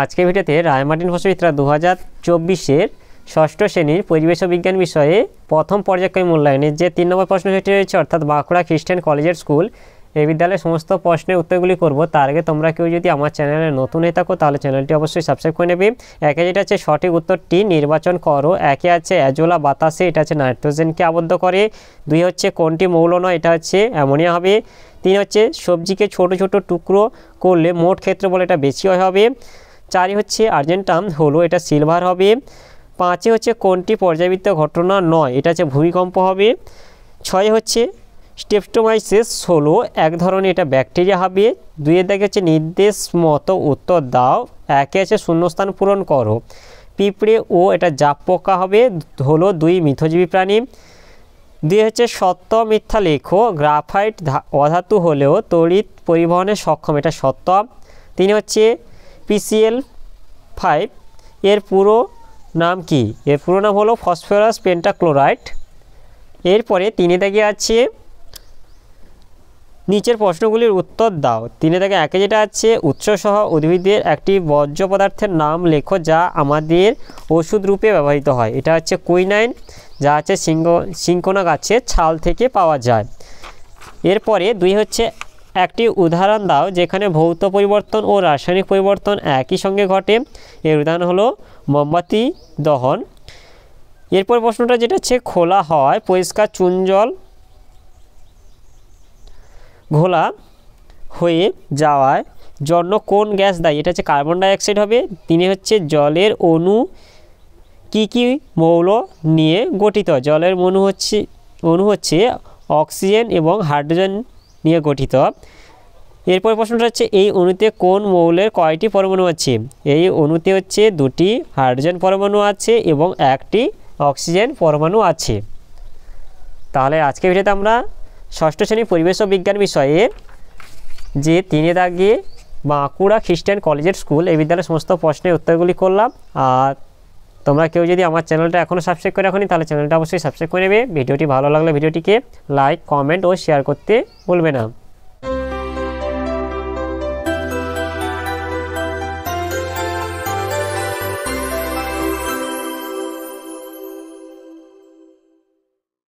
আজকে ভিডিওতে রায়মার্টিন হসবিত্রা দু হাজার চব্বিশের ষষ্ঠ শ্রেণীর পরিবেশ বিজ্ঞান বিষয়ে প্রথম পর্যায়ক্রমিক মূল্যায়নের যে তিন নম্বর প্রশ্ন সেটি রয়েছে অর্থাৎ বাঁকুড়া খ্রিস্টান কলেজের স্কুল এই বিদ্যালয়ের সমস্ত প্রশ্নের উত্তরগুলি করব তার আগে তোমরা কেউ যদি আমার চ্যানেলে নতুন হয়ে থাকো তাহলে চ্যানেলটি অবশ্যই সাবস্ক্রাইব করে নেবে একে যেটা আছে সঠিক উত্তরটি নির্বাচন করো একে আছে অ্যাজোলা বাতাসে এটা আছে নাইট্রোজেনকে আবদ্ধ করে দুই হচ্ছে কোনটি মৌল নয় এটা হচ্ছে অ্যামোনিয়া হবে তিন হচ্ছে সবজিকে ছোট ছোট টুকরো করলে মোট ক্ষেত্র বলে এটা বেশি হবে চারই হচ্ছে আর্জেন্টাম হলো এটা সিলভার হবে পাঁচে হচ্ছে কোনটি পর্যাবৃত্ত ঘটনা নয় এটা হচ্ছে ভূমিকম্প হবে ছয় হচ্ছে স্টেপটোমাইসিস হলো এক ধরনের এটা ব্যাকটেরিয়া হবে দুইয়ের দাগে হচ্ছে নির্দেশ মতো উত্তর দাও একে আছে শূন্যস্থান পূরণ করো পিঁপড়ে ও এটা জাপ পোকা হবে হলো দুই মিথজীবী প্রাণী দুই হচ্ছে সত্য মিথ্যা লেখো গ্রাফাইট অধাতু হলেও তড়িৎ পরিবহনে সক্ষম এটা সত্য তিনি হচ্ছে পিসিএল ফাইভ এর পুরো নাম কি এর পুরো নাম হলো ফসফরাস পেন্টাক্লোরাইড এরপরে তিনে থেকে আছে নিচের প্রশ্নগুলির উত্তর দাও তিনে থেকে একে যেটা আছে উৎসসহ উদ্ভিদের একটি বর্জ্য পদার্থের নাম লেখো যা আমাদের ওষুধ রূপে ব্যবহৃত হয় এটা হচ্ছে কুইনাইন যা আছে সিংহ সিংকোনা গাছের ছাল থেকে পাওয়া যায় এরপরে দুই হচ্ছে একটি উদাহরণ দাও যেখানে ভৌত পরিবর্তন ও রাসায়নিক পরিবর্তন একই সঙ্গে ঘটে এর উদাহরণ হলো মোমবাতি দহন এরপর প্রশ্নটা যেটা হচ্ছে খোলা হয় পরিষ্কার চুন জল ঘোলা হয়ে যাওয়ায় জন্য কোন গ্যাস দায়ী এটা হচ্ছে কার্বন ডাইঅক্সাইড হবে তিনি হচ্ছে জলের অণু কী কী মৌল নিয়ে গঠিত জলের মনু হচ্ছে অণু হচ্ছে অক্সিজেন এবং হাইড্রোজেন নিয়ে গঠিত এরপর প্রশ্নটা হচ্ছে এই অণুতে কোন মৌলের কয়টি পরমাণু আছে এই অণুতে হচ্ছে দুটি হাইড্রোজেন পরমাণু আছে এবং একটি অক্সিজেন পরমাণু আছে তাহলে আজকে ভিডিওতে আমরা ষষ্ঠ শ্রেণী পরিবেশ ও বিজ্ঞান বিষয়ে যে তিনে দাগে বাঁকুড়া খ্রিস্টান কলেজের স্কুল এই বিদ্যালয়ের সমস্ত প্রশ্নের উত্তরগুলি করলাম আর তোমরা কেউ যদি আমার চ্যানেলটা এখনও সাবস্ক্রাইব করে রাখনি তাহলে চ্যানেলটা অবশ্যই সাবস্ক্রাইব করে নেবে ভিডিওটি ভালো লাগলে ভিডিওটিকে লাইক কমেন্ট ও শেয়ার করতে ভুলবে না